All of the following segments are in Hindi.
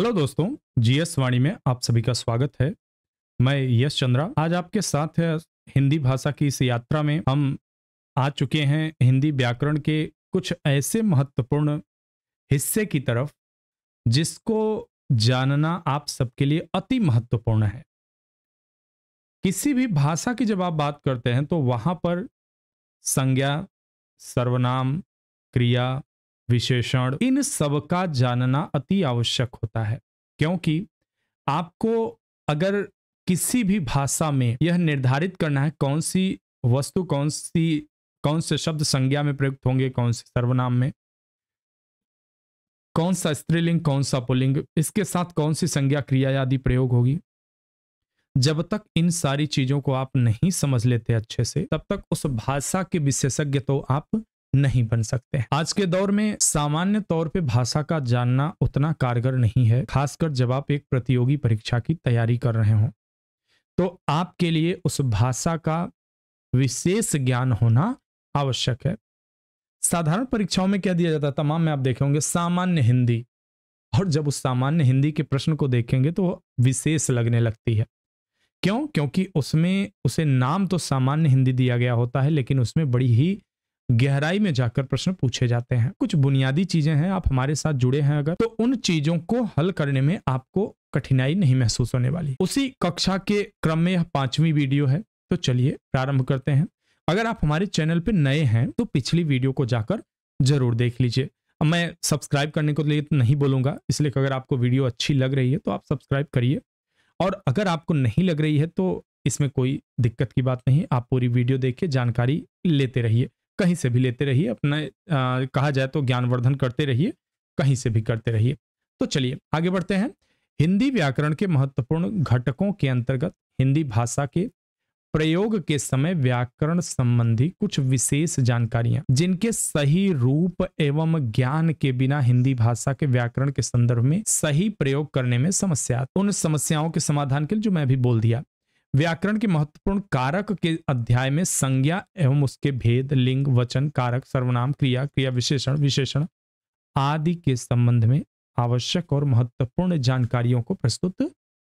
हेलो दोस्तों जीएस वाणी में आप सभी का स्वागत है मैं यश चंद्रा आज आपके साथ है हिंदी भाषा की इस यात्रा में हम आ चुके हैं हिंदी व्याकरण के कुछ ऐसे महत्वपूर्ण हिस्से की तरफ जिसको जानना आप सबके लिए अति महत्वपूर्ण है किसी भी भाषा की जब आप बात करते हैं तो वहाँ पर संज्ञा सर्वनाम क्रिया विशेषण इन सब का जानना अति आवश्यक होता है क्योंकि आपको अगर किसी भी भाषा में यह निर्धारित करना है कौन सी वस्तु कौन सी कौन से शब्द संज्ञा में प्रयुक्त होंगे कौन से सर्वनाम में कौन सा स्त्रीलिंग कौन सा पुलिंग इसके साथ कौन सी संज्ञा क्रिया आदि प्रयोग होगी जब तक इन सारी चीजों को आप नहीं समझ लेते अच्छे से तब तक उस भाषा के विशेषज्ञ तो आप नहीं बन सकते आज के दौर में सामान्य तौर पे भाषा का जानना उतना कारगर नहीं है खासकर जब आप एक प्रतियोगी परीक्षा की तैयारी कर रहे हो तो आपके लिए उस भाषा का विशेष ज्ञान होना आवश्यक है साधारण परीक्षाओं में क्या दिया जाता है तमाम में आप देखे होंगे सामान्य हिंदी और जब उस सामान्य हिंदी के प्रश्न को देखेंगे तो विशेष लगने लगती है क्यों क्योंकि उसमें उसे नाम तो सामान्य हिंदी दिया गया होता है लेकिन उसमें बड़ी ही गहराई में जाकर प्रश्न पूछे जाते हैं कुछ बुनियादी चीजें हैं आप हमारे साथ जुड़े हैं अगर तो उन चीजों को हल करने में आपको कठिनाई नहीं महसूस होने वाली उसी कक्षा के क्रम में यह पांचवी वीडियो है तो चलिए प्रारंभ करते हैं अगर आप हमारे चैनल पर नए हैं तो पिछली वीडियो को जाकर जरूर देख लीजिए मैं सब्सक्राइब करने को लिए नहीं बोलूंगा इसलिए अगर आपको वीडियो अच्छी लग रही है तो आप सब्सक्राइब करिए और अगर आपको नहीं लग रही है तो इसमें कोई दिक्कत की बात नहीं आप पूरी वीडियो देख के जानकारी लेते रहिए कहीं से भी लेते रहिए अपने कहा जाए तो ज्ञानवर्धन करते रहिए कहीं से भी करते रहिए तो चलिए आगे बढ़ते हैं हिंदी व्याकरण के महत्वपूर्ण घटकों के अंतर्गत हिंदी भाषा के प्रयोग के समय व्याकरण संबंधी कुछ विशेष जानकारियां जिनके सही रूप एवं ज्ञान के बिना हिंदी भाषा के व्याकरण के संदर्भ में सही प्रयोग करने में समस्या उन समस्याओं के समाधान के लिए जो मैं भी बोल दिया व्याकरण के महत्वपूर्ण कारक के अध्याय में संज्ञा एवं उसके भेद लिंग वचन कारक सर्वनाम क्रिया क्रिया विशेषण विशेषण आदि के संबंध में आवश्यक और महत्वपूर्ण जानकारियों को प्रस्तुत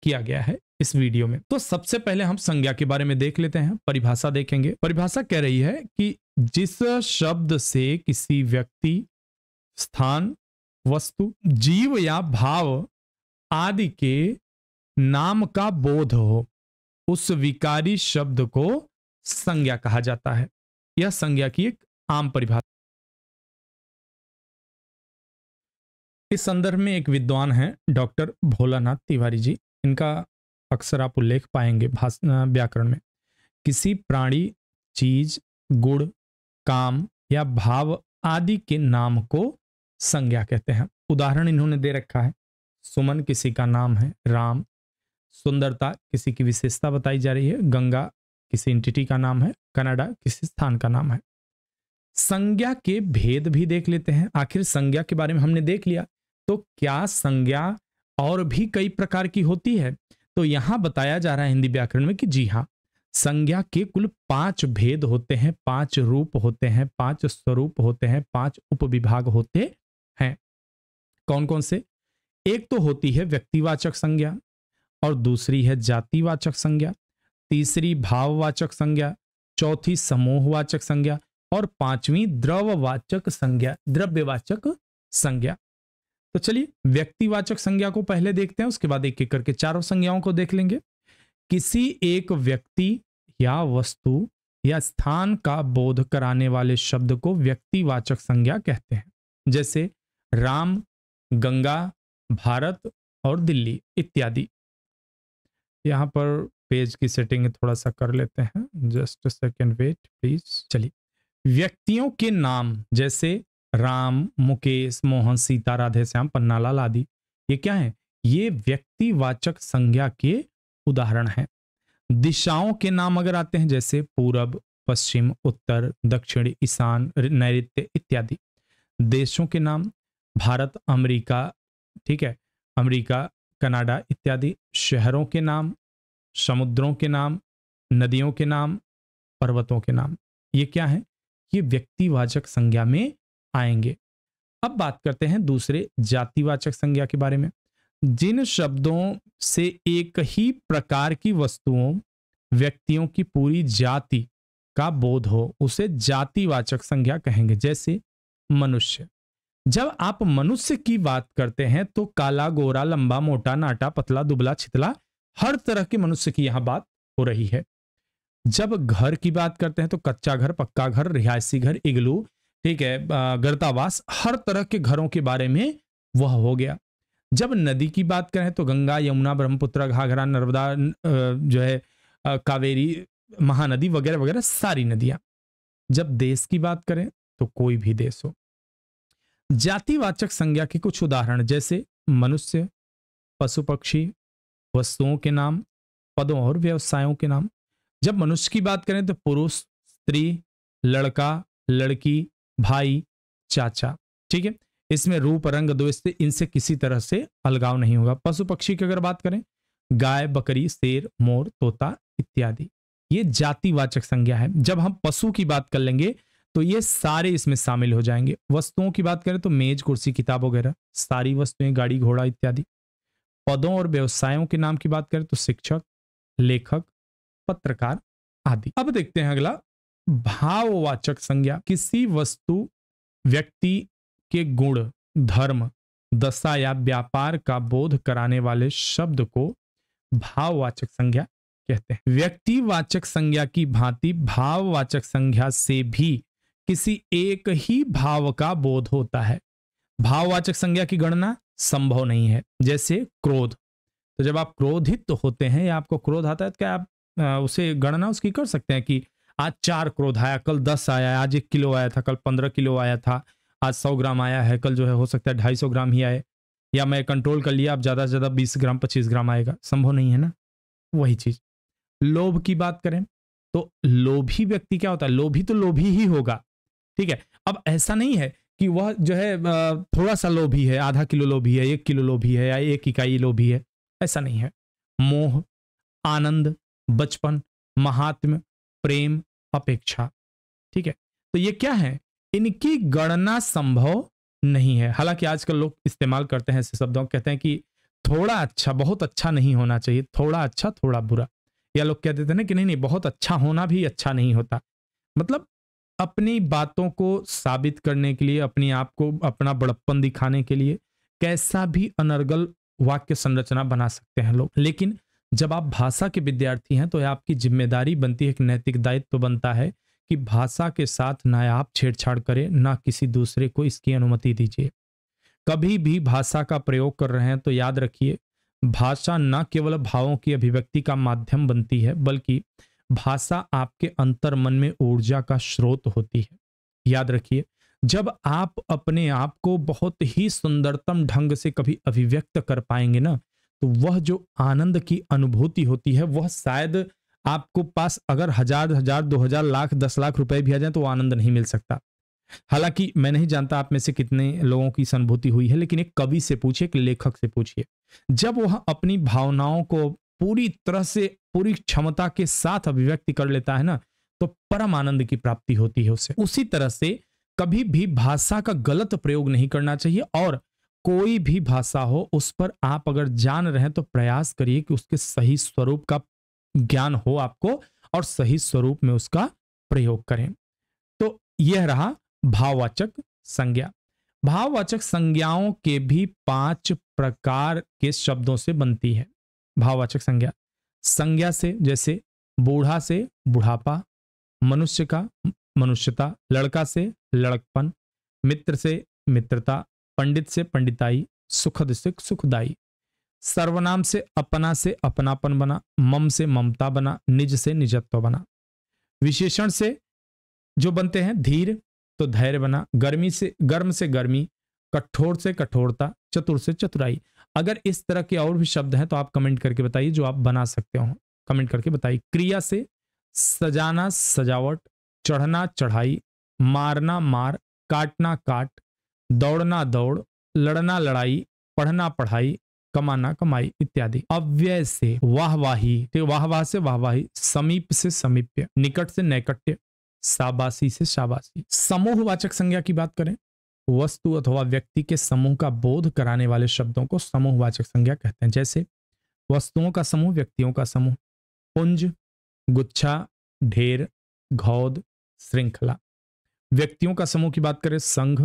किया गया है इस वीडियो में तो सबसे पहले हम संज्ञा के बारे में देख लेते हैं परिभाषा देखेंगे परिभाषा कह रही है कि जिस शब्द से किसी व्यक्ति स्थान वस्तु जीव या भाव आदि के नाम का बोध हो उस विकारी शब्द को संज्ञा कहा जाता है यह संज्ञा की एक आम परिभाषा इस संदर्भ में एक विद्वान हैं डॉक्टर भोलानाथ तिवारी जी इनका अक्सर आप उल्लेख पाएंगे व्याकरण में किसी प्राणी चीज गुण काम या भाव आदि के नाम को संज्ञा कहते हैं उदाहरण इन्होंने दे रखा है सुमन किसी का नाम है राम सुंदरता किसी की विशेषता बताई जा रही है गंगा किसी इंटिटी का नाम है कनाडा किसी स्थान का नाम है संज्ञा के भेद भी देख लेते हैं आखिर संज्ञा के बारे में हमने देख लिया तो क्या संज्ञा और भी कई प्रकार की होती है तो यहां बताया जा रहा है हिंदी व्याकरण में कि जी हाँ संज्ञा के कुल पांच भेद होते हैं पांच रूप होते हैं पांच स्वरूप होते हैं पांच उपविभाग होते हैं कौन कौन से एक तो होती है व्यक्तिवाचक संज्ञा और दूसरी है जातिवाचक संज्ञा तीसरी भाववाचक संज्ञा चौथी समूहवाचक संज्ञा और पांचवी द्रववाचक संज्ञा द्रव्यवाचक संज्ञा तो चलिए व्यक्तिवाचक संज्ञा को पहले देखते हैं उसके बाद एक एक करके चारों संज्ञाओं को देख लेंगे किसी एक व्यक्ति या वस्तु या स्थान का बोध कराने वाले शब्द को व्यक्तिवाचक संज्ञा कहते हैं जैसे राम गंगा भारत और दिल्ली इत्यादि यहाँ पर पेज की सेटिंग थोड़ा सा कर लेते हैं जस्ट सेकेंड वेट प्लीज चलिए व्यक्तियों के नाम जैसे राम मुकेश मोहन सीता राधे श्याम पन्नालाल आदि ये क्या है ये व्यक्तिवाचक संज्ञा के उदाहरण हैं दिशाओं के नाम अगर आते हैं जैसे पूरब पश्चिम उत्तर दक्षिण ईशान नैत्य इत्यादि देशों के नाम भारत अमेरिका ठीक है अमेरिका कनाडा इत्यादि शहरों के नाम समुद्रों के नाम नदियों के नाम पर्वतों के नाम ये क्या है ये व्यक्तिवाचक संज्ञा में आएंगे अब बात करते हैं दूसरे जातिवाचक संज्ञा के बारे में जिन शब्दों से एक ही प्रकार की वस्तुओं व्यक्तियों की पूरी जाति का बोध हो उसे जातिवाचक संज्ञा कहेंगे जैसे मनुष्य जब आप मनुष्य की बात करते हैं तो काला गोरा लंबा मोटा नाटा पतला दुबला छितला हर तरह के मनुष्य की यहाँ बात हो रही है जब घर की बात करते हैं तो कच्चा घर पक्का घर रिहायशी घर इगलू ठीक है गर्तावास हर तरह के घरों के बारे में वह हो गया जब नदी की बात करें तो गंगा यमुना ब्रह्मपुत्र घाघरा नर्मदा जो है कावेरी महानदी वगैरह वगैरह सारी नदियां जब देश की बात करें तो कोई भी देश हो जातिवाचक संज्ञा के कुछ उदाहरण जैसे मनुष्य पशु पक्षी वस्तुओं के नाम पदों और व्यवसायों के नाम जब मनुष्य की बात करें तो पुरुष स्त्री लड़का लड़की भाई चाचा ठीक है इसमें रूप रंग द्वेष इनसे किसी तरह से अलगाव नहीं होगा पशु पक्षी की अगर बात करें गाय बकरी शेर मोर तोता इत्यादि ये जातिवाचक संज्ञा है जब हम पशु की बात कर लेंगे तो ये सारे इसमें शामिल हो जाएंगे वस्तुओं की बात करें तो मेज कुर्सी किताब वगैरह सारी वस्तुएं गाड़ी घोड़ा इत्यादि पदों और व्यवसायों के नाम की बात करें तो शिक्षक लेखक पत्रकार आदि अब देखते हैं अगला भाववाचक संज्ञा किसी वस्तु व्यक्ति के गुण धर्म दशा या व्यापार का बोध कराने वाले शब्द को भाववाचक संज्ञा कहते हैं व्यक्तिवाचक संज्ञा की भांति भाववाचक संज्ञा से भी किसी एक ही भाव का बोध होता है भाववाचक संज्ञा की गणना संभव नहीं है जैसे क्रोध तो जब आप क्रोधित तो होते हैं या आपको क्रोध आता है तो क्या आप उसे गणना उसकी कर सकते हैं कि आज चार क्रोध आया कल दस आया आज एक किलो आया था कल पंद्रह किलो आया था आज सौ ग्राम आया है कल जो है हो सकता है ढाई सौ ग्राम ही आए या मैं कंट्रोल कर लिया आप ज़्यादा से ज़्यादा बीस ग्राम पच्चीस ग्राम आएगा संभव नहीं है ना वही चीज़ लोभ की बात करें तो लोभी व्यक्ति क्या होता है लोभी तो लोभी ही होगा ठीक है अब ऐसा नहीं है कि वह जो है थोड़ा सा लोभी है आधा किलो लोभी है एक किलो लो भी है या एक इकाई लोभी है ऐसा नहीं है मोह आनंद बचपन महात्म प्रेम अपेक्षा ठीक है तो ये क्या है इनकी गणना संभव नहीं है हालांकि आजकल लोग इस्तेमाल करते हैं ऐसे शब्दों कहते हैं कि थोड़ा अच्छा बहुत अच्छा नहीं होना चाहिए थोड़ा अच्छा थोड़ा बुरा या लोग कह देते हैं कि नहीं नहीं बहुत अच्छा होना भी अच्छा नहीं होता मतलब अपनी बातों को साबित करने के लिए अपनी आप को अपना बड़प्पन दिखाने के लिए कैसा भी अनर्गल वाक्य संरचना बना सकते हैं लोग लेकिन जब आप भाषा के विद्यार्थी हैं तो आपकी जिम्मेदारी बनती है एक नैतिक दायित्व तो बनता है कि भाषा के साथ ना आप छेड़छाड़ करें ना किसी दूसरे को इसकी अनुमति दीजिए कभी भी भाषा का प्रयोग कर रहे हैं तो याद रखिए भाषा न केवल भावों की अभिव्यक्ति का माध्यम बनती है बल्कि भाषा आपके अंतर मन में ऊर्जा का स्रोत होती है याद रखिए जब आप अपने आप को बहुत ही सुंदरतम ढंग से कभी अभिव्यक्त कर पाएंगे ना तो वह जो आनंद की अनुभूति होती है वह शायद आपको पास अगर हजार हजार दो हजार लाख दस लाख रुपए भी आ जाए तो आनंद नहीं मिल सकता हालांकि मैं नहीं जानता आप में से कितने लोगों की अनुभूति हुई है लेकिन एक कवि से पूछिए एक लेखक से पूछिए जब वह अपनी भावनाओं को पूरी तरह से पूरी क्षमता के साथ अभिव्यक्ति कर लेता है ना तो परम आनंद की प्राप्ति होती है उसे उसी तरह से कभी भी भाषा का गलत प्रयोग नहीं करना चाहिए और कोई भी भाषा हो उस पर आप अगर जान रहे हैं तो प्रयास करिए कि उसके सही स्वरूप का ज्ञान हो आपको और सही स्वरूप में उसका प्रयोग करें तो यह रहा भाववाचक संज्ञा भाववाचक संज्ञाओं के भी पांच प्रकार के शब्दों से बनती है भाववाचक संज्ञा संज्ञा से जैसे बूढ़ा से बुढ़ापा मनुष्य का मनुष्यता लड़का से लड़कपन मित्र से मित्रता पंडित से पंडिताई सुखद से सुखदाई सर्वनाम से अपना से अपनापन बना मम से ममता बना निज से निजत्व बना विशेषण से जो बनते हैं धीर तो धैर्य बना गर्मी से गर्म से गर्मी कठोर से कठोरता चतुर से चतुराई अगर इस तरह के और भी शब्द हैं तो आप कमेंट करके बताइए जो आप बना सकते हो कमेंट करके बताइए क्रिया से सजाना सजावट चढ़ना चढ़ाई मारना मार काटना काट दौड़ना दौड़ लड़ना लड़ाई पढ़ना पढ़ाई कमाना कमाई इत्यादि अव्यय से वाहवाही वाहवाह से वाहवाही समीप से समीप्य निकट से नैकट्य शाबासी से समूह समूहवाचक संज्ञा की बात करें वस्तु अथवा व्यक्ति के समूह का बोध कराने वाले शब्दों को समूहवाचक संज्ञा कहते हैं जैसे वस्तुओं का समूह व्यक्तियों का समूह पुंज गुच्छा ढेर घौद श्रृंखला व्यक्तियों का समूह की बात करें संघ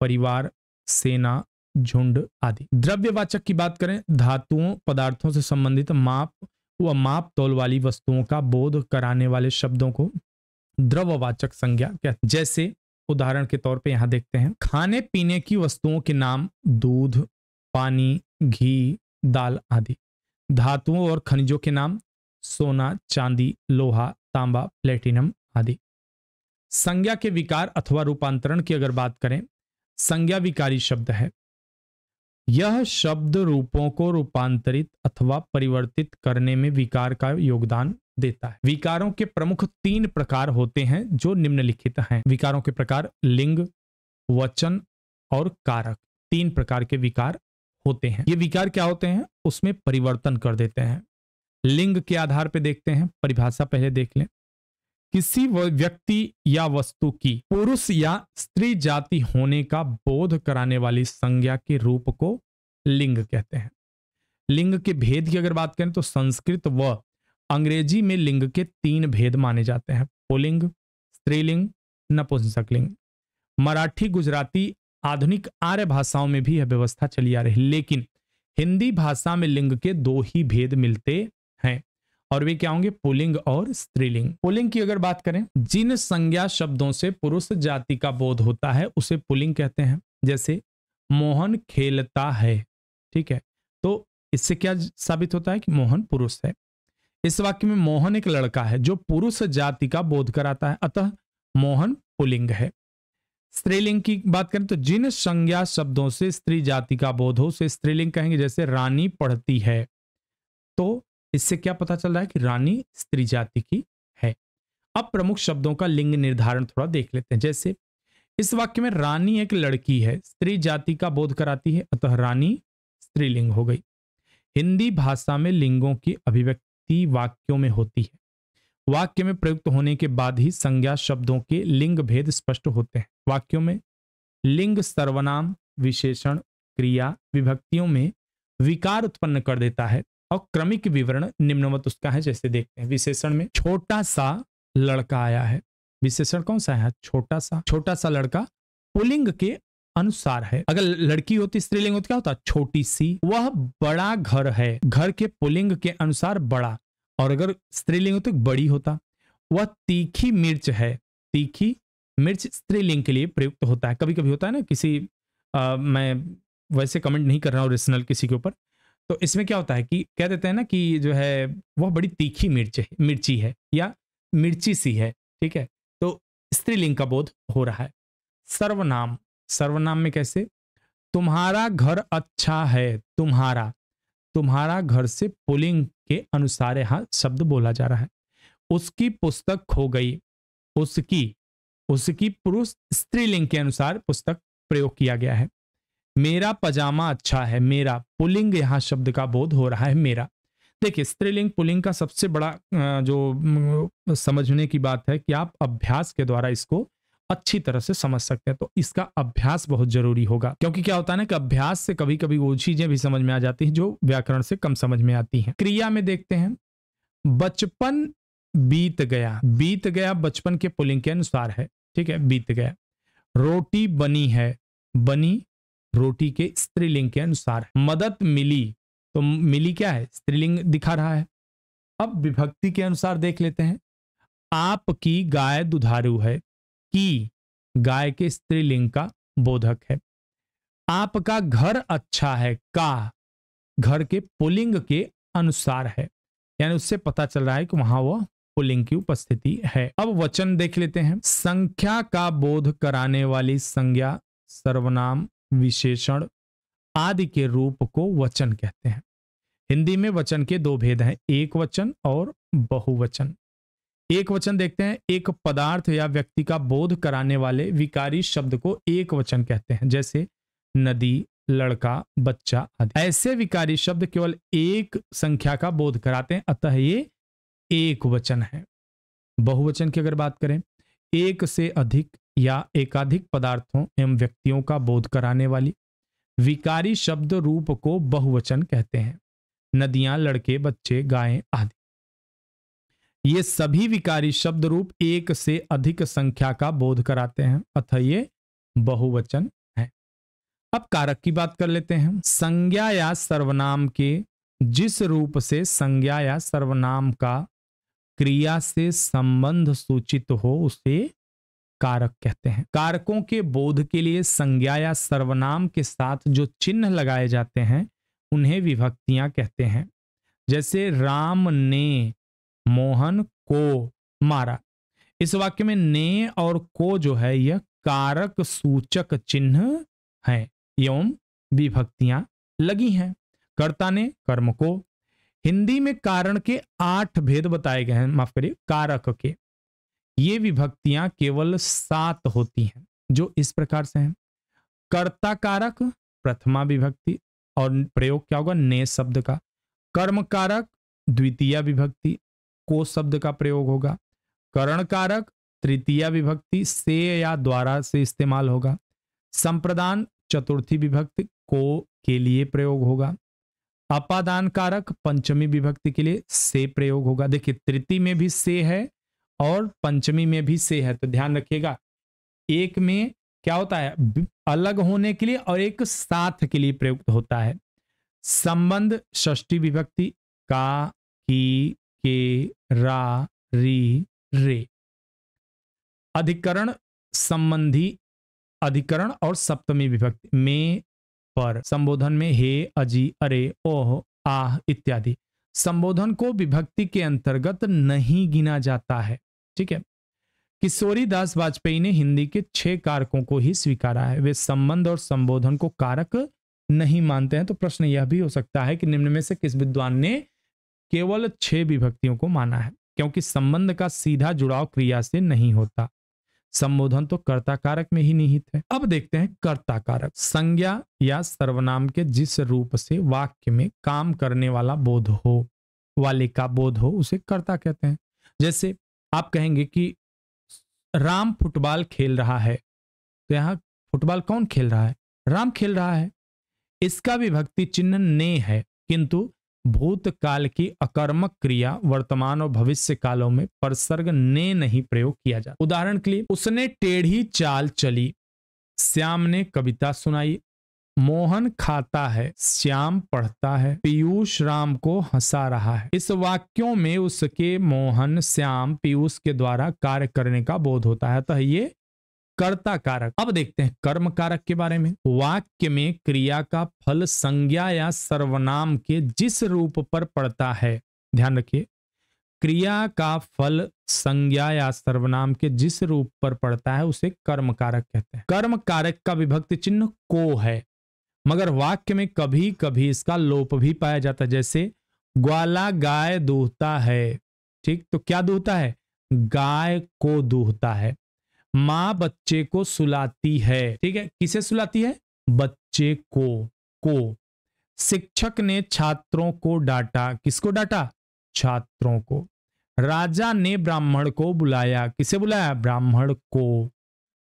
परिवार सेना झुंड आदि द्रव्यवाचक की बात करें धातुओं पदार्थों से संबंधित माप व माप तोल वाली वस्तुओं का बोध कराने वाले शब्दों को द्रववाचक संज्ञा कहते जैसे उदाहरण के तौर पे यहाँ देखते हैं खाने पीने की वस्तुओं के नाम दूध पानी घी दाल आदि धातुओं और खनिजों के नाम सोना चांदी लोहा तांबा प्लेटिनम आदि संज्ञा के विकार अथवा रूपांतरण की अगर बात करें संज्ञा विकारी शब्द है यह शब्द रूपों को रूपांतरित अथवा परिवर्तित करने में विकार का योगदान देता है विकारों के प्रमुख तीन प्रकार होते हैं जो निम्नलिखित हैं विकारों के प्रकार लिंग वचन और कारक तीन प्रकार के विकार होते हैं ये विकार क्या होते हैं उसमें परिवर्तन कर देते हैं लिंग के आधार पर देखते हैं परिभाषा पहले देख लें किसी व्यक्ति या वस्तु की पुरुष या स्त्री जाति होने का बोध कराने वाली संज्ञा के रूप को लिंग कहते हैं लिंग के भेद की अगर बात करें तो संस्कृत व अंग्रेजी में लिंग के तीन भेद माने जाते हैं पुलिंग स्त्रीलिंग नपुंसकलिंग मराठी गुजराती आधुनिक आर्य भाषाओं में भी यह व्यवस्था चली आ रही लेकिन हिंदी भाषा में लिंग के दो ही भेद मिलते हैं और वे क्या होंगे पुलिंग और स्त्रीलिंग पुलिंग की अगर बात करें जिन संज्ञा शब्दों से पुरुष जाति का बोध होता है उसे पुलिंग कहते हैं जैसे मोहन खेलता है ठीक है तो इससे क्या साबित होता है कि मोहन पुरुष है इस वाक्य में मोहन एक लड़का है जो पुरुष जाति का बोध कराता है अतः मोहन पुलिंग है स्त्रीलिंग की बात करें तो जिन संज्ञा शब्दों से स्त्री जाति का बोध हो उसे स्त्रीलिंग कहेंगे जैसे रानी पढ़ती है तो इससे क्या पता चल रहा है कि रानी स्त्री जाति की है अब प्रमुख शब्दों का लिंग निर्धारण थोड़ा देख लेते हैं जैसे इस वाक्य में रानी एक लड़की है स्त्री जाति का बोध कराती है अतः रानी स्त्रीलिंग हो गई हिंदी भाषा में लिंगों की अभिव्यक्ति प्रयुक्ति वाक्यों में होती है वाक्य में प्रयुक्त होने के बाद ही संज्ञा शब्दों के लिंग भेद स्पष्ट होते हैं वाक्यों में लिंग सर्वनाम विशेषण क्रिया विभक्तियों में विकार उत्पन्न कर देता है और क्रमिक विवरण निम्नवत उसका है जैसे देखते हैं विशेषण में छोटा सा लड़का आया है विशेषण कौन सा है छोटा सा छोटा सा लड़का पुलिंग के अनुसार है अगर लड़की होती स्त्रीलिंग होती क्या होता छोटी सी वह बड़ा घर है घर के पुलिंग के अनुसार बड़ा और अगर स्त्रीलिंग होती बड़ी होता वह तीखी मिर्च है तीखी मिर्च स्त्रीलिंग के लिए प्रयुक्त होता है कभी कभी होता है ना किसी आ, मैं वैसे कमेंट नहीं कर रहा हूँ रिसनल किसी के ऊपर तो इसमें क्या होता है कि कह देते हैं ना कि जो है वह बड़ी तीखी मिर्च है मिर्ची है या मिर्ची सी है ठीक है तो स्त्रीलिंग का बोध हो रहा है सर्वनाम सर्वनाम में कैसे तुम्हारा घर अच्छा है तुम्हारा तुम्हारा घर से पुलिंग के अनुसार यहां शब्द बोला जा रहा है उसकी पुस्तक खो गई उसकी उसकी पुरुष स्त्रीलिंग के अनुसार पुस्तक प्रयोग किया गया है मेरा पजामा अच्छा है मेरा पुलिंग यहाँ शब्द का बोध हो रहा है मेरा देखिए स्त्रीलिंग पुलिंग का सबसे बड़ा जो समझने की बात है कि आप अभ्यास के द्वारा इसको अच्छी तरह से समझ सकते हैं तो इसका अभ्यास बहुत जरूरी होगा क्योंकि क्या होता है ना कि अभ्यास से कभी कभी वो चीजें भी समझ में आ जाती हैं जो व्याकरण से कम समझ में आती हैं क्रिया में देखते हैं बचपन बीत गया बीत गया बचपन के पुलिंग के अनुसार है ठीक है बीत गया रोटी बनी है बनी रोटी के स्त्रीलिंग के अनुसार मदद मिली तो मिली क्या है स्त्रीलिंग दिखा रहा है अब विभक्ति के अनुसार देख लेते हैं आपकी गाय दुधारू है की गाय के स्त्रीलिंग का बोधक है आपका घर अच्छा है का घर के पुलिंग के अनुसार है यानी उससे पता चल रहा है कि वहां वह पुलिंग की उपस्थिति है अब वचन देख लेते हैं संख्या का बोध कराने वाली संज्ञा सर्वनाम विशेषण आदि के रूप को वचन कहते हैं हिंदी में वचन के दो भेद हैं एक वचन और बहुवचन एक वचन देखते हैं एक पदार्थ या व्यक्ति का बोध कराने वाले विकारी शब्द को एक वचन कहते हैं जैसे नदी लड़का बच्चा आदि ऐसे विकारी शब्द केवल एक संख्या का बोध कराते हैं अतः ये एक वचन है बहुवचन की अगर बात करें एक से अधिक या एकाधिक पदार्थों एवं व्यक्तियों का बोध कराने वाली विकारी शब्द रूप को बहुवचन कहते हैं नदियां लड़के बच्चे गायें आदि ये सभी विकारी शब्द रूप एक से अधिक संख्या का बोध कराते हैं अतः ये बहुवचन है अब कारक की बात कर लेते हैं संज्ञा या सर्वनाम के जिस रूप से संज्ञा या सर्वनाम का क्रिया से संबंध सूचित हो उसे कारक कहते हैं कारकों के बोध के लिए संज्ञा या सर्वनाम के साथ जो चिन्ह लगाए जाते हैं उन्हें विभक्तियां कहते हैं जैसे राम ने मोहन को मारा इस वाक्य में ने और को जो है यह कारक सूचक चिन्ह है एवं विभक्तियां लगी हैं कर्ता ने कर्म को हिंदी में कारण के आठ भेद बताए गए हैं माफ करिए कारक के ये विभक्तियां केवल सात होती हैं जो इस प्रकार से हैं कर्ता कारक प्रथमा विभक्ति और प्रयोग क्या होगा ने शब्द का कर्म कारक द्वितीय विभक्ति को शब्द का प्रयोग होगा करण कारक तृतीय विभक्ति से या द्वारा से इस्तेमाल होगा संप्रदान चतुर्थी विभक्ति को के लिए प्रयोग होगा अपादान कारक पंचमी विभक्ति के लिए से प्रयोग होगा देखिए तृतीय में भी से है और पंचमी में भी से है तो ध्यान रखिएगा एक में क्या होता है अलग होने के लिए और एक साथ के लिए प्रयुक्त होता है संबंध ष्टी विभक्ति का की के रा री रे अधिकरण संबंधी अधिकरण और सप्तमी विभक्ति में पर संबोधन में हे अजी अरे ओह आह इत्यादि संबोधन को विभक्ति के अंतर्गत नहीं गिना जाता है ठीक है किशोरी दास वाजपेयी ने हिंदी के छह कारकों को ही स्वीकारा है वे संबंध और संबोधन को कारक नहीं मानते हैं तो प्रश्न यह भी हो सकता है कि निम्न में से किस विद्वान ने केवल छह विभक्तियों को माना है क्योंकि संबंध का सीधा जुड़ाव क्रिया से नहीं होता संबोधन तो कर्ता कारक में ही निहित है अब देखते हैं कर्ता कारक संज्ञा या सर्वनाम के जिस रूप से वाक्य में काम करने वाला बोध हो वाले का बोध हो उसे कर्ता कहते हैं जैसे आप कहेंगे कि राम फुटबॉल खेल रहा है तो यहाँ फुटबॉल कौन खेल रहा है राम खेल रहा है इसका विभक्ति चिन्ह ने है किंतु भूतकाल की अकर्मक क्रिया वर्तमान और भविष्य कालों में परसर्ग ने नहीं प्रयोग किया जाता उदाहरण के लिए उसने टेढ़ी चाल चली श्याम ने कविता सुनाई मोहन खाता है श्याम पढ़ता है पीयूष राम को हंसा रहा है इस वाक्यों में उसके मोहन श्याम पीयूष के द्वारा कार्य करने का बोध होता है तो ये कर्ता कारक अब देखते हैं कर्म कारक के बारे में वाक्य में क्रिया का फल संज्ञा या सर्वनाम के जिस रूप पर पड़ता है ध्यान रखिए क्रिया का फल संज्ञा या सर्वनाम के जिस रूप पर पड़ता है उसे कर्म कारक कहते हैं कर्म कारक का विभक्ति चिन्ह को है मगर वाक्य में कभी कभी इसका लोप भी पाया जाता है जैसे ग्वाला गाय दूहता है ठीक तो क्या दूहता है गाय को दूहता है माँ बच्चे को सुलाती है ठीक है किसे सुलाती है बच्चे को को शिक्षक ने छात्रों को डांटा किसको डांटा छात्रों को राजा ने ब्राह्मण को बुलाया किसे बुलाया ब्राह्मण को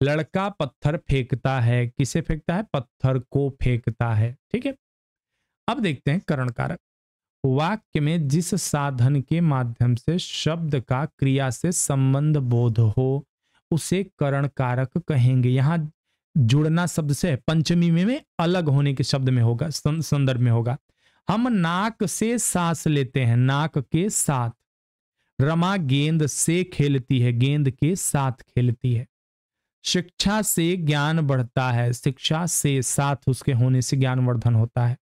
लड़का पत्थर फेंकता है किसे फेंकता है पत्थर को फेंकता है ठीक है अब देखते हैं करण कारक वाक्य में जिस साधन के माध्यम से शब्द का क्रिया से संबंध बोध हो उसे करण कारक कहेंगे यहाँ जुड़ना शब्द से पंचमी में, में अलग होने के शब्द में होगा संदर्भ में होगा हम नाक से सांस लेते हैं नाक के साथ रमा गेंद से खेलती है गेंद के साथ खेलती है शिक्षा से ज्ञान बढ़ता है शिक्षा से साथ उसके होने से ज्ञान वर्धन होता है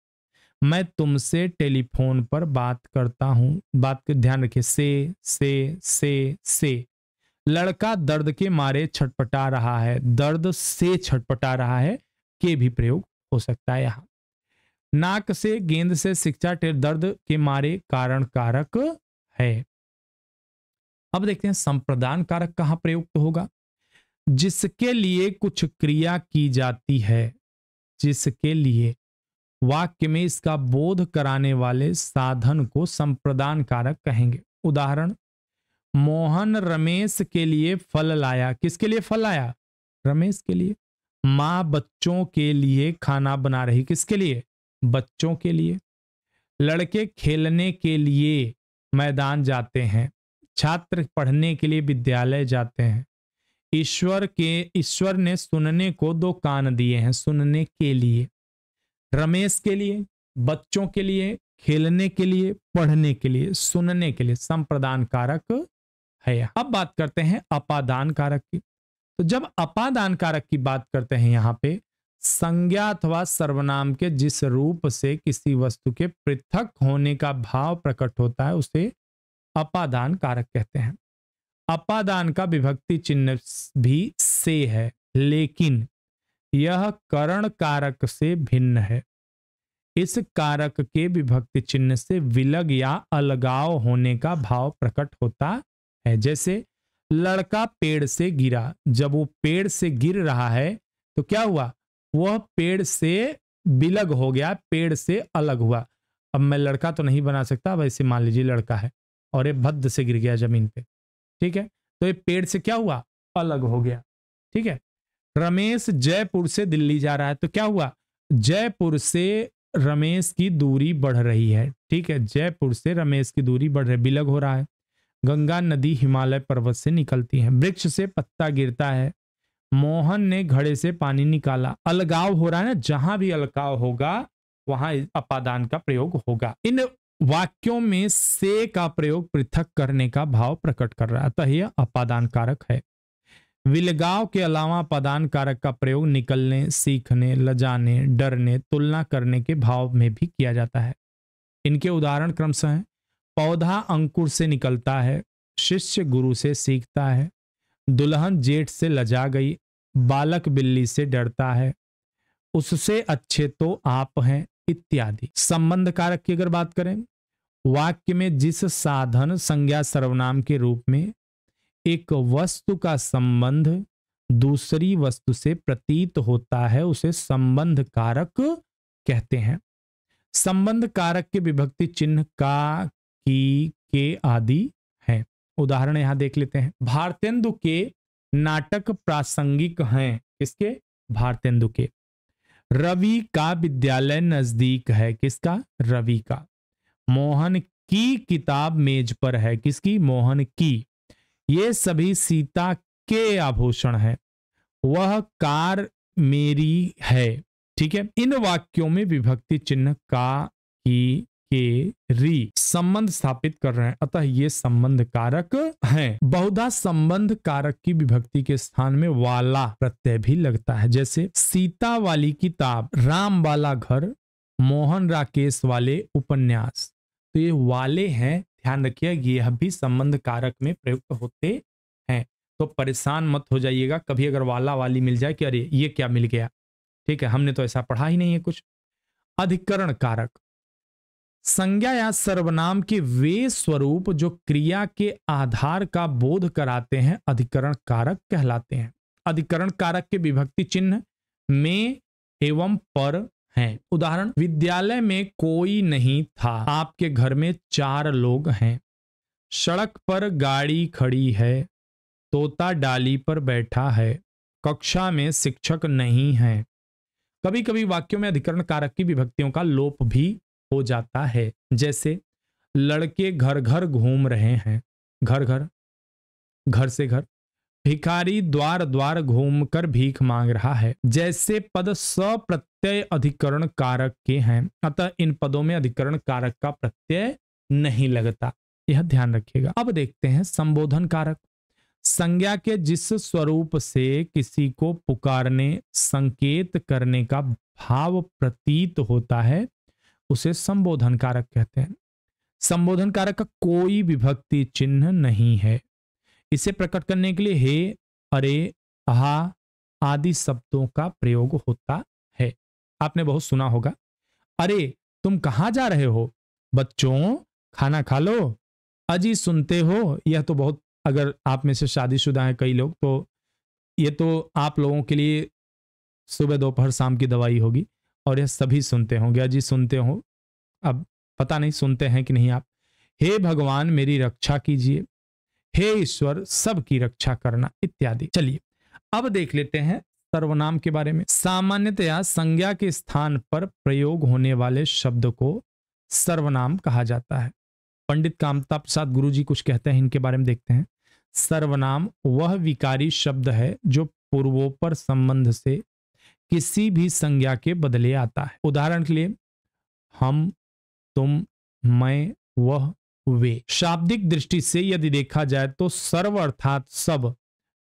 मैं तुमसे टेलीफोन पर बात करता हूं बात ध्यान रखिए से से से से लड़का दर्द के मारे छटपटा रहा है दर्द से छटपटा रहा है के भी प्रयोग हो सकता है यहां नाक से गेंद से शिक्षा टेर दर्द के मारे कारण कारक है अब देखते हैं संप्रदान कारक कहा प्रयुक्त होगा जिसके लिए कुछ क्रिया की जाती है जिसके लिए वाक्य में इसका बोध कराने वाले साधन को संप्रदान कारक कहेंगे उदाहरण मोहन रमेश के लिए फल लाया किसके लिए फल लाया रमेश के लिए माँ बच्चों के लिए खाना बना रही किसके लिए बच्चों के लिए लड़के खेलने के लिए मैदान जाते हैं छात्र पढ़ने के लिए विद्यालय जाते हैं ईश्वर के ईश्वर ने सुनने को दो कान दिए हैं सुनने के लिए रमेश के लिए बच्चों के लिए खेलने के लिए पढ़ने के लिए सुनने के लिए संप्रदान कारक है अब बात करते हैं अपादान कारक की तो जब अपादान कारक की बात करते हैं यहाँ पे संज्ञा अथवा सर्वनाम के जिस रूप से किसी वस्तु के पृथक होने का भाव प्रकट होता है उसे अपादान कारक कहते हैं अपादान का विभक्ति चिन्ह भी से है लेकिन यह करण कारक से भिन्न है इस कारक के विभक्ति चिन्ह से विलग या अलगाव होने का भाव प्रकट होता है जैसे लड़का पेड़ से गिरा जब वो पेड़ से गिर रहा है तो क्या हुआ वह पेड़ से बिलग हो गया पेड़ से अलग हुआ अब मैं लड़का तो नहीं बना सकता वैसे मान लीजिए लड़का है और ये भद्द से गिर गया जमीन पे ठीक है तो ये पेड़ से क्या हुआ अलग हो गया ठीक है रमेश जयपुर से दिल्ली जा रहा है तो क्या हुआ जयपुर से रमेश की दूरी बढ़ रही है ठीक है जयपुर से रमेश की दूरी बढ़ रही है बिलग हो रहा है गंगा नदी हिमालय पर्वत से निकलती है वृक्ष से पत्ता गिरता है मोहन ने घड़े से पानी निकाला अलगाव हो रहा है ना जहां भी अलगाव होगा वहां अपादान का प्रयोग होगा इन वाक्यों में से का प्रयोग पृथक करने का भाव प्रकट कर रहा है तो यह अपादान कारक है विलगाव के अलावा अपादान कारक का प्रयोग निकलने सीखने लजाने डरने तुलना करने के भाव में भी किया जाता है इनके उदाहरण क्रमशः हैं पौधा अंकुर से निकलता है शिष्य गुरु से सीखता है दुल्हन जेठ से लजा गई बालक बिल्ली से डरता है उससे अच्छे तो आप हैं इत्यादि संबंध कारक की अगर बात करें वाक्य में जिस साधन संज्ञा सर्वनाम के रूप में एक वस्तु का संबंध दूसरी वस्तु से प्रतीत होता है उसे संबंध कारक कहते हैं संबंध कारक के विभक्ति चिन्ह का की के आदि हैं उदाहरण यहां देख लेते हैं भारतेंदु के नाटक प्रासंगिक हैं किसके भारतेंदु के रवि का विद्यालय नजदीक है किसका रवि का मोहन की किताब मेज पर है किसकी मोहन की ये सभी सीता के आभूषण हैं वह कार मेरी है ठीक है इन वाक्यों में विभक्ति चिन्ह का की के री संबंध स्थापित कर रहे हैं अतः ये संबंध कारक है बहुधा संबंध कारक की विभक्ति के स्थान में वाला प्रत्यय भी लगता है जैसे सीता वाली किताब राम वाला घर मोहन राकेश वाले उपन्यास तो ये वाले हैं ध्यान रखिए यह भी संबंध कारक में प्रयुक्त होते हैं तो परेशान मत हो जाइएगा कभी अगर वाला वाली मिल जाए कि अरे ये क्या मिल गया ठीक है हमने तो ऐसा पढ़ा ही नहीं है कुछ अधिकरण कारक संज्ञा या सर्वनाम के वे स्वरूप जो क्रिया के आधार का बोध कराते हैं अधिकरण कारक कहलाते हैं अधिकरण कारक के विभक्ति चिन्ह में एवं पर हैं उदाहरण विद्यालय में कोई नहीं था आपके घर में चार लोग हैं सड़क पर गाड़ी खड़ी है तोता डाली पर बैठा है कक्षा में शिक्षक नहीं है कभी कभी वाक्यों में अधिकरण कारक की विभक्तियों का लोप भी हो जाता है जैसे लड़के घर घर घूम रहे हैं घर घर घर से घर भिखारी द्वार द्वार घूमकर भीख मांग रहा है जैसे पद सप्रत्यय अधिकरण कारक के हैं अतः इन पदों में अधिकरण कारक का प्रत्यय नहीं लगता यह ध्यान रखिएगा अब देखते हैं संबोधन कारक संज्ञा के जिस स्वरूप से किसी को पुकारने संकेत करने का भाव प्रतीत होता है उसे संबोधन कारक कहते हैं संबोधन कारक का कोई विभक्ति चिन्ह नहीं है इसे प्रकट करने के लिए हे अरे हा आदि शब्दों का प्रयोग होता है आपने बहुत सुना होगा अरे तुम कहां जा रहे हो बच्चों खाना खा लो अजी सुनते हो यह तो बहुत अगर आप में से शादीशुदा हैं कई लोग तो ये तो आप लोगों के लिए सुबह दोपहर शाम की दवाई होगी और यह सभी सुनते होंगे अजी सुनते हो अब पता नहीं सुनते हैं कि नहीं आप हे भगवान मेरी रक्षा कीजिए हे ईश्वर सबकी रक्षा करना इत्यादि चलिए अब देख लेते हैं सर्वनाम के बारे में सामान्यतया संज्ञा के स्थान पर प्रयोग होने वाले शब्द को सर्वनाम कहा जाता है पंडित कामता प्रसाद गुरु जी कुछ कहते हैं इनके बारे में देखते हैं सर्वनाम वह विकारी शब्द है जो पूर्वोपर संबंध से किसी भी संज्ञा के बदले आता है उदाहरण के लिए हम तुम मैं वह वे शाब्दिक दृष्टि से यदि देखा जाए तो सर्व अर्थात सब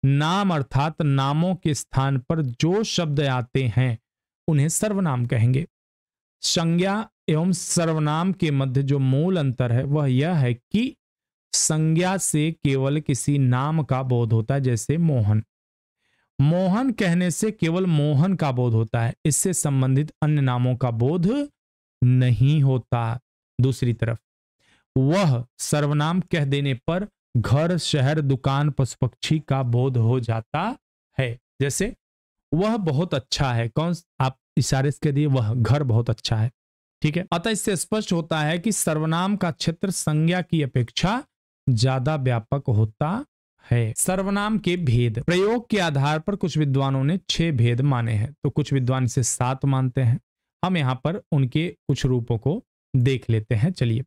नाम अर्थात नामों के स्थान पर जो शब्द आते हैं उन्हें सर्वनाम कहेंगे संज्ञा एवं सर्वनाम के मध्य जो मूल अंतर है वह यह है कि संज्ञा से केवल किसी नाम का बोध होता है जैसे मोहन मोहन कहने से केवल मोहन का बोध होता है इससे संबंधित अन्य नामों का बोध नहीं होता दूसरी तरफ वह सर्वनाम कह देने पर घर शहर दुकान पशु पक्षी का बोध हो जाता है जैसे वह बहुत अच्छा है कौन आप इशारे के दिए वह घर बहुत अच्छा है ठीक है अतः इससे स्पष्ट होता है कि सर्वनाम का क्षेत्र संज्ञा की अपेक्षा ज्यादा व्यापक होता है सर्वनाम के भेद प्रयोग के आधार पर कुछ विद्वानों ने छह भेद माने हैं तो कुछ विद्वान इसे सात मानते हैं हम यहाँ पर उनके कुछ रूपों को देख लेते हैं चलिए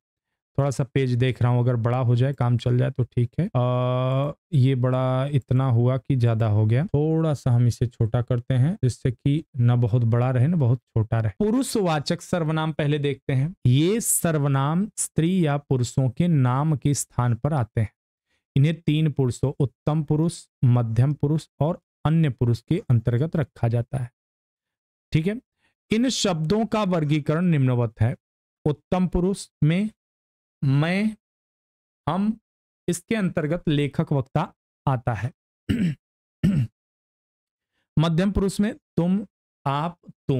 थोड़ा सा पेज देख रहा हूँ अगर बड़ा हो जाए काम चल जाए तो ठीक है आ, ये बड़ा इतना हुआ कि ज्यादा हो गया थोड़ा सा हम इसे छोटा करते हैं जिससे कि न बहुत बड़ा रहे ना बहुत छोटा रहे पुरुषवाचक सर्वनाम पहले देखते हैं ये सर्वनाम स्त्री या पुरुषों के नाम के स्थान पर आते हैं इन्हें तीन पुरुषों तो उत्तम पुरुष मध्यम पुरुष और अन्य पुरुष के अंतर्गत रखा जाता है ठीक है इन शब्दों का वर्गीकरण निम्नवत है उत्तम पुरुष में मैं हम इसके अंतर्गत लेखक वक्ता आता है मध्यम पुरुष में तुम आप तू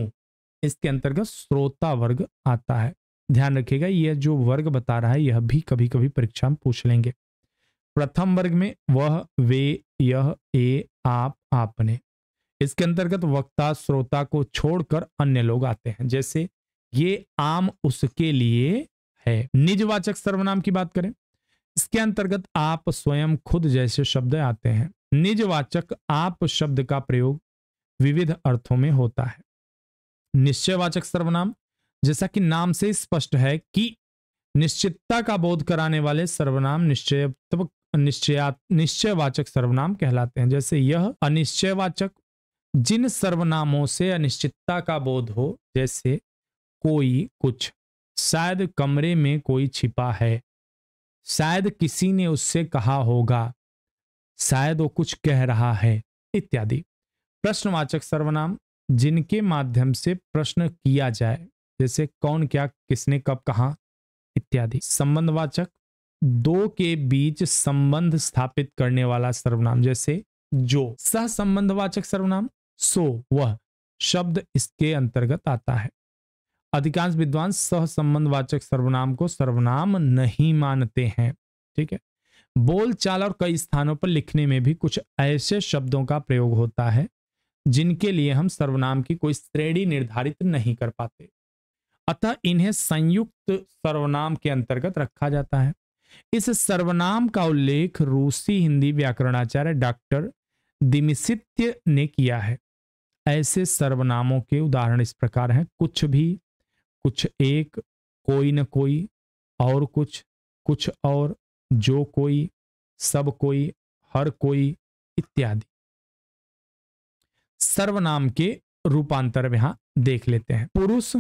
इसके अंतर्गत श्रोता वर्ग आता है ध्यान रखिएगा यह जो वर्ग बता रहा है यह भी कभी कभी परीक्षा में पूछ लेंगे प्रथम वर्ग में वह वे यह ए आप आपने इसके अंतर्गत वक्ता श्रोता को छोड़कर अन्य लोग आते हैं जैसे ये आम उसके लिए है निजवाचक सर्वनाम की बात करें इसके अंतर्गत आप स्वयं खुद जैसे शब्द आते हैं निजवाचक आप शब्द का प्रयोग विविध अर्थों में होता है निश्चयवाचक सर्वनाम जैसा कि नाम से स्पष्ट है कि निश्चितता का बोध कराने वाले सर्वनाम निश्चयत्व निश्चया निश्चयवाचक सर्वनाम कहलाते हैं जैसे यह अनिश्चयवाचक जिन सर्वनामों से अनिश्चितता का बोध हो जैसे कोई कुछ शायद कमरे में कोई छिपा है शायद किसी ने उससे कहा होगा शायद वो कुछ कह रहा है इत्यादि प्रश्नवाचक सर्वनाम जिनके माध्यम से प्रश्न किया जाए जैसे कौन क्या किसने कब कहा इत्यादि संबंधवाचक दो के बीच संबंध स्थापित करने वाला सर्वनाम जैसे जो सह संबंधवाचक सर्वनाम सो वह शब्द इसके अंतर्गत आता है अधिकांश विद्वान सह संबंधवाचक सर्वनाम को सर्वनाम नहीं मानते हैं ठीक है बोल चाल और कई स्थानों पर लिखने में भी कुछ ऐसे शब्दों का प्रयोग होता है जिनके लिए हम सर्वनाम की कोई श्रेणी निर्धारित नहीं कर पाते अतः इन्हें संयुक्त सर्वनाम के अंतर्गत रखा जाता है इस सर्वनाम का उल्लेख रूसी हिंदी व्याकरणाचार्य डॉक्टर दिमिसित्य ने किया है ऐसे सर्वनामों के उदाहरण इस प्रकार हैं कुछ भी कुछ एक कोई न कोई और कुछ कुछ और जो कोई सब कोई हर कोई इत्यादि सर्वनाम के रूपांतर यहां देख लेते हैं पुरुष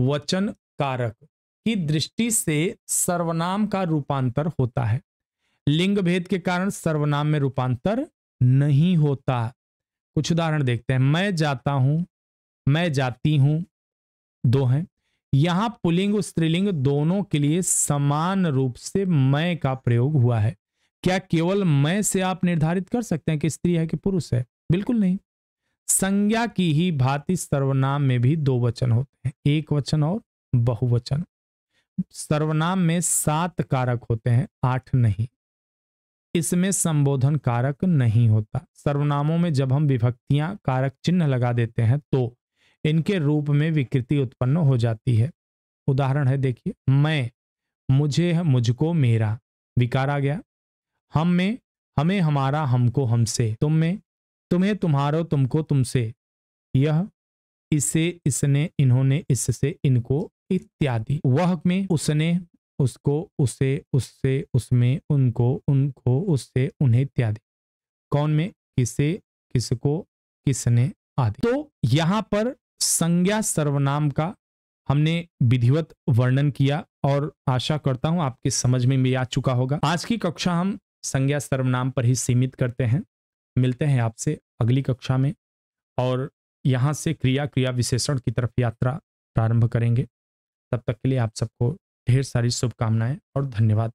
वचन कारक की दृष्टि से सर्वनाम का रूपांतर होता है लिंग भेद के कारण सर्वनाम में रूपांतर नहीं होता कुछ उदाहरण देखते हैं मैं जाता हूं मैं जाती हूं दो हैं यहां पुलिंग और स्त्रीलिंग दोनों के लिए समान रूप से मैं का प्रयोग हुआ है क्या केवल मैं से आप निर्धारित कर सकते हैं कि स्त्री है कि पुरुष है बिल्कुल नहीं संज्ञा की ही भांति सर्वनाम में भी दो वचन होते हैं एक वचन और बहुवचन सर्वनाम में सात कारक होते हैं आठ नहीं इसमें संबोधन कारक नहीं होता सर्वनामों में जब हम विभक्तियां कारक चिन्ह लगा देते हैं तो इनके रूप में विकृति उत्पन्न हो जाती है उदाहरण है देखिए मैं मुझे मुझको मेरा विकार आ गया हम में हमें हमारा हमको हमसे तुम में तुम्हें तुम्हारो तुमको तुमसे यह इसे इसने इन्होंने इससे इनको इत्यादि वह में उसने उसको उसे उससे उसमें उनको उनको उससे उन्हें इत्यादि कौन में किसे किसको किसने आदि तो यहाँ पर संज्ञा सर्वनाम का हमने विधिवत वर्णन किया और आशा करता हूं आपके समझ में भी आ चुका होगा आज की कक्षा हम संज्ञा सर्वनाम पर ही सीमित करते हैं मिलते हैं आपसे अगली कक्षा में और यहाँ से क्रिया क्रिया विशेषण की तरफ यात्रा प्रारंभ करेंगे तब तक के लिए आप सबको ढेर सारी शुभकामनाएं और धन्यवाद